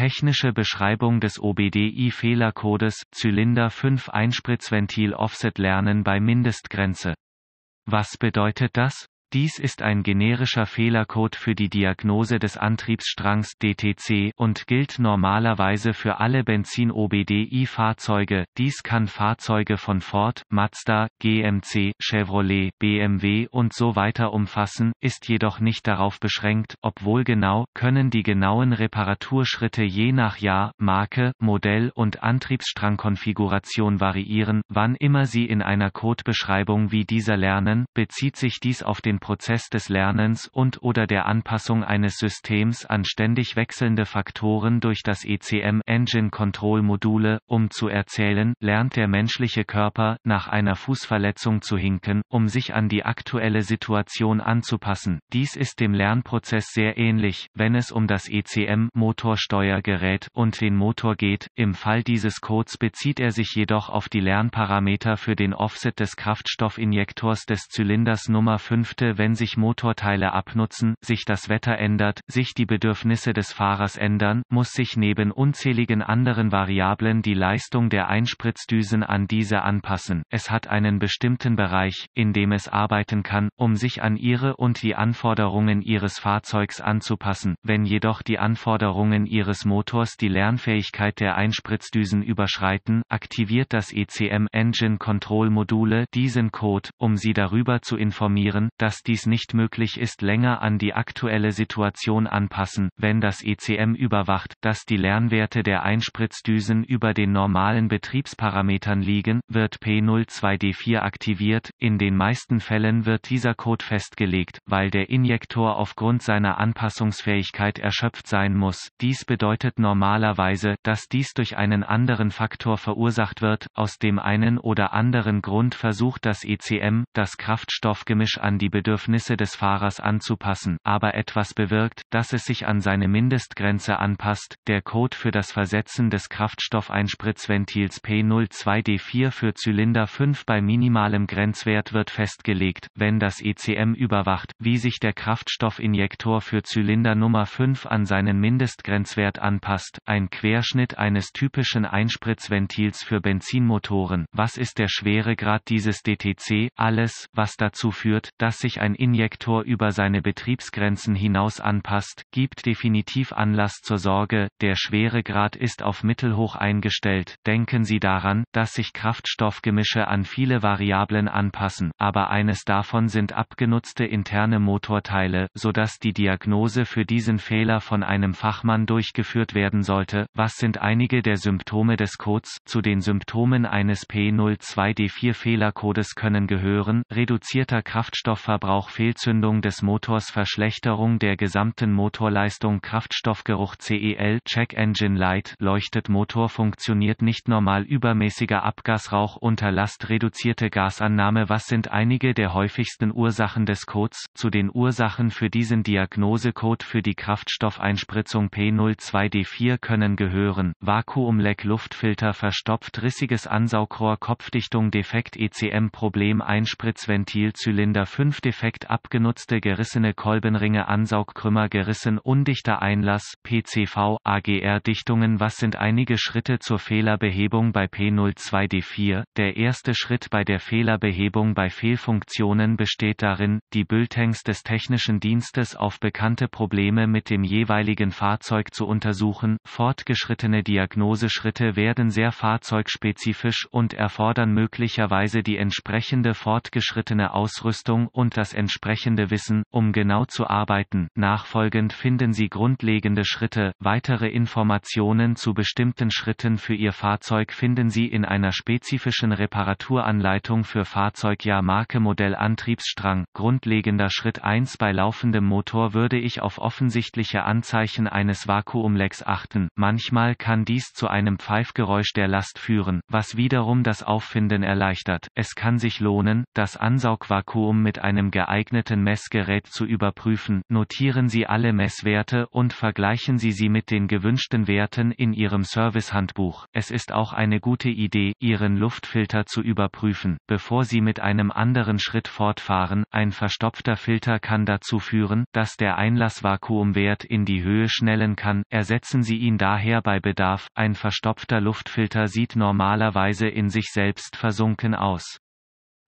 Technische Beschreibung des OBDI-Fehlercodes, Zylinder 5 Einspritzventil Offset Lernen bei Mindestgrenze. Was bedeutet das? Dies ist ein generischer Fehlercode für die Diagnose des Antriebsstrangs DTC und gilt normalerweise für alle Benzin-OBDI-Fahrzeuge. Dies kann Fahrzeuge von Ford, Mazda, GMC, Chevrolet, BMW und so weiter umfassen, ist jedoch nicht darauf beschränkt, obwohl genau, können die genauen Reparaturschritte je nach Jahr, Marke, Modell und Antriebsstrangkonfiguration variieren, wann immer Sie in einer Codebeschreibung wie dieser lernen, bezieht sich dies auf den Prozess des Lernens und/oder der Anpassung eines Systems an ständig wechselnde Faktoren durch das ECM Engine Control Module, um zu erzählen, lernt der menschliche Körper, nach einer Fußverletzung zu hinken, um sich an die aktuelle Situation anzupassen. Dies ist dem Lernprozess sehr ähnlich, wenn es um das ECM Motorsteuergerät und den Motor geht. Im Fall dieses Codes bezieht er sich jedoch auf die Lernparameter für den Offset des Kraftstoffinjektors des Zylinders Nummer 5 Fälle wenn sich Motorteile abnutzen, sich das Wetter ändert, sich die Bedürfnisse des Fahrers ändern, muss sich neben unzähligen anderen Variablen die Leistung der Einspritzdüsen an diese anpassen. Es hat einen bestimmten Bereich, in dem es arbeiten kann, um sich an ihre und die Anforderungen ihres Fahrzeugs anzupassen. Wenn jedoch die Anforderungen ihres Motors die Lernfähigkeit der Einspritzdüsen überschreiten, aktiviert das ECM Engine Control Module diesen Code, um sie darüber zu informieren, dass dass dies nicht möglich ist länger an die aktuelle Situation anpassen, wenn das ECM überwacht, dass die Lernwerte der Einspritzdüsen über den normalen Betriebsparametern liegen, wird P02D4 aktiviert, in den meisten Fällen wird dieser Code festgelegt, weil der Injektor aufgrund seiner Anpassungsfähigkeit erschöpft sein muss, dies bedeutet normalerweise, dass dies durch einen anderen Faktor verursacht wird, aus dem einen oder anderen Grund versucht das ECM, das Kraftstoffgemisch an die Bedürfnisse Bedürfnisse des Fahrers anzupassen, aber etwas bewirkt, dass es sich an seine Mindestgrenze anpasst. Der Code für das Versetzen des Kraftstoffeinspritzventils P02D4 für Zylinder 5 bei minimalem Grenzwert wird festgelegt, wenn das ECM überwacht, wie sich der Kraftstoffinjektor für Zylinder Nummer 5 an seinen Mindestgrenzwert anpasst. Ein Querschnitt eines typischen Einspritzventils für Benzinmotoren. Was ist der Schweregrad dieses DTC? Alles, was dazu führt, dass sich ein Injektor über seine Betriebsgrenzen hinaus anpasst, gibt definitiv Anlass zur Sorge, der Schweregrad ist auf mittelhoch eingestellt. Denken Sie daran, dass sich Kraftstoffgemische an viele Variablen anpassen, aber eines davon sind abgenutzte interne Motorteile, sodass die Diagnose für diesen Fehler von einem Fachmann durchgeführt werden sollte. Was sind einige der Symptome des Codes? Zu den Symptomen eines P02D4 Fehlercodes können gehören, reduzierter Kraftstoffverbrauch Stromverbrauch Fehlzündung des Motors Verschlechterung der gesamten Motorleistung Kraftstoffgeruch CEL Check Engine Light leuchtet Motor funktioniert nicht normal übermäßiger Abgasrauch unter Last reduzierte Gasannahme Was sind einige der häufigsten Ursachen des Codes? Zu den Ursachen für diesen Diagnosecode für die Kraftstoffeinspritzung P02D4 können gehören Vakuumleck Luftfilter verstopft rissiges Ansaugrohr Kopfdichtung Defekt ECM Problem Einspritzventil Zylinder 5 Defekt abgenutzte gerissene Kolbenringe Ansaugkrümmer gerissen undichter Einlass PCV AGR Dichtungen Was sind einige Schritte zur Fehlerbehebung bei P02D4? Der erste Schritt bei der Fehlerbehebung bei Fehlfunktionen besteht darin, die Bültanks des technischen Dienstes auf bekannte Probleme mit dem jeweiligen Fahrzeug zu untersuchen. Fortgeschrittene Diagnoseschritte werden sehr fahrzeugspezifisch und erfordern möglicherweise die entsprechende fortgeschrittene Ausrüstung und das entsprechende Wissen, um genau zu arbeiten. Nachfolgend finden Sie grundlegende Schritte. Weitere Informationen zu bestimmten Schritten für Ihr Fahrzeug finden Sie in einer spezifischen Reparaturanleitung für Fahrzeugjahr Marke Modell Antriebsstrang. Grundlegender Schritt 1 Bei laufendem Motor würde ich auf offensichtliche Anzeichen eines Vakuumlecks achten. Manchmal kann dies zu einem Pfeifgeräusch der Last führen, was wiederum das Auffinden erleichtert. Es kann sich lohnen, das Ansaugvakuum mit einem geeigneten Messgerät zu überprüfen, notieren Sie alle Messwerte und vergleichen Sie sie mit den gewünschten Werten in Ihrem Servicehandbuch. Es ist auch eine gute Idee, Ihren Luftfilter zu überprüfen, bevor Sie mit einem anderen Schritt fortfahren. Ein verstopfter Filter kann dazu führen, dass der Einlassvakuumwert in die Höhe schnellen kann. Ersetzen Sie ihn daher bei Bedarf. Ein verstopfter Luftfilter sieht normalerweise in sich selbst versunken aus.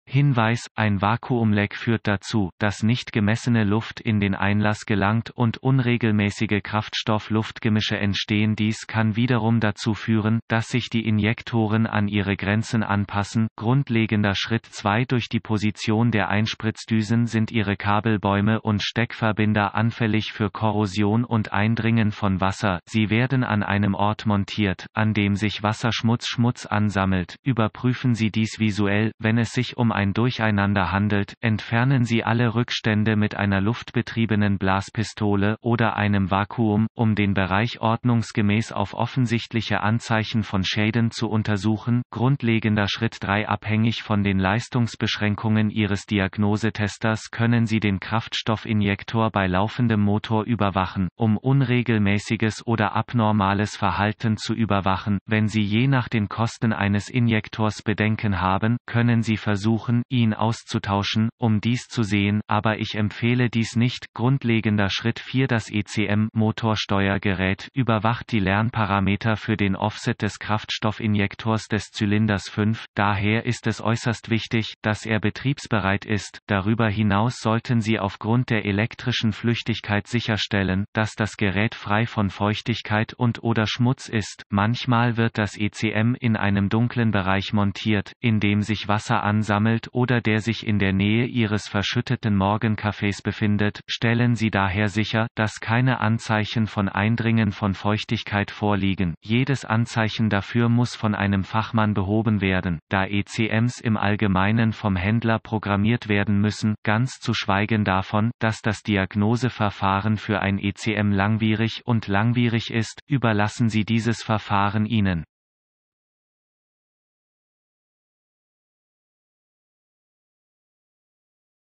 Hinweis, ein Vakuumleck führt dazu, dass nicht gemessene Luft in den Einlass gelangt und unregelmäßige Kraftstoff-Luftgemische entstehen. Dies kann wiederum dazu führen, dass sich die Injektoren an ihre Grenzen anpassen. Grundlegender Schritt 2 Durch die Position der Einspritzdüsen sind ihre Kabelbäume und Steckverbinder anfällig für Korrosion und Eindringen von Wasser. Sie werden an einem Ort montiert, an dem sich Wasserschmutz Schmutz ansammelt. Überprüfen Sie dies visuell, wenn es sich um um ein Durcheinander handelt, entfernen Sie alle Rückstände mit einer luftbetriebenen Blaspistole oder einem Vakuum, um den Bereich ordnungsgemäß auf offensichtliche Anzeichen von Schäden zu untersuchen. Grundlegender Schritt 3 Abhängig von den Leistungsbeschränkungen Ihres Diagnosetesters können Sie den Kraftstoffinjektor bei laufendem Motor überwachen, um unregelmäßiges oder abnormales Verhalten zu überwachen. Wenn Sie je nach den Kosten eines Injektors Bedenken haben, können Sie versuchen, versuchen, ihn auszutauschen, um dies zu sehen, aber ich empfehle dies nicht. Grundlegender Schritt 4 Das ECM Motorsteuergerät überwacht die Lernparameter für den Offset des Kraftstoffinjektors des Zylinders 5, daher ist es äußerst wichtig, dass er betriebsbereit ist. Darüber hinaus sollten Sie aufgrund der elektrischen Flüchtigkeit sicherstellen, dass das Gerät frei von Feuchtigkeit und oder Schmutz ist. Manchmal wird das ECM in einem dunklen Bereich montiert, in dem sich Wasser ansammelt sammelt oder der sich in der Nähe Ihres verschütteten Morgencafés befindet, stellen Sie daher sicher, dass keine Anzeichen von Eindringen von Feuchtigkeit vorliegen. Jedes Anzeichen dafür muss von einem Fachmann behoben werden, da ECMs im Allgemeinen vom Händler programmiert werden müssen, ganz zu schweigen davon, dass das Diagnoseverfahren für ein ECM langwierig und langwierig ist, überlassen Sie dieses Verfahren Ihnen.